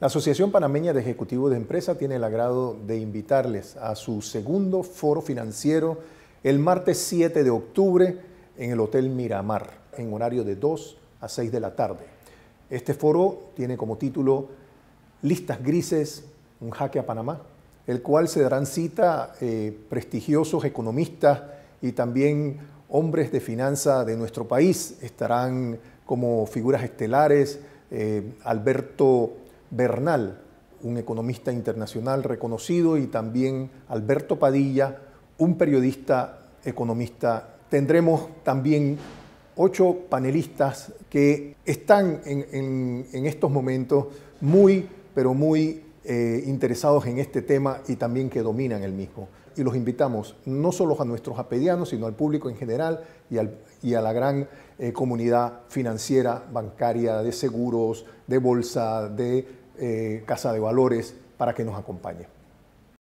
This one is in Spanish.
La Asociación Panameña de Ejecutivos de Empresa tiene el agrado de invitarles a su segundo foro financiero el martes 7 de octubre en el Hotel Miramar, en horario de 2 a 6 de la tarde. Este foro tiene como título Listas Grises, un jaque a Panamá, el cual se darán cita eh, prestigiosos economistas y también hombres de finanza de nuestro país. Estarán como figuras estelares eh, Alberto Bernal, un economista internacional reconocido, y también Alberto Padilla, un periodista economista. Tendremos también ocho panelistas que están en, estos momentos muy, pero muy eh, interesados en este tema y también que dominan el mismo. Y los invitamos no solo a nuestros apedianos, sino al público en general y, a la gran eh, comunidad financiera, bancaria, de seguros, de bolsa, de eh, Casa de Valores para que nos acompañe.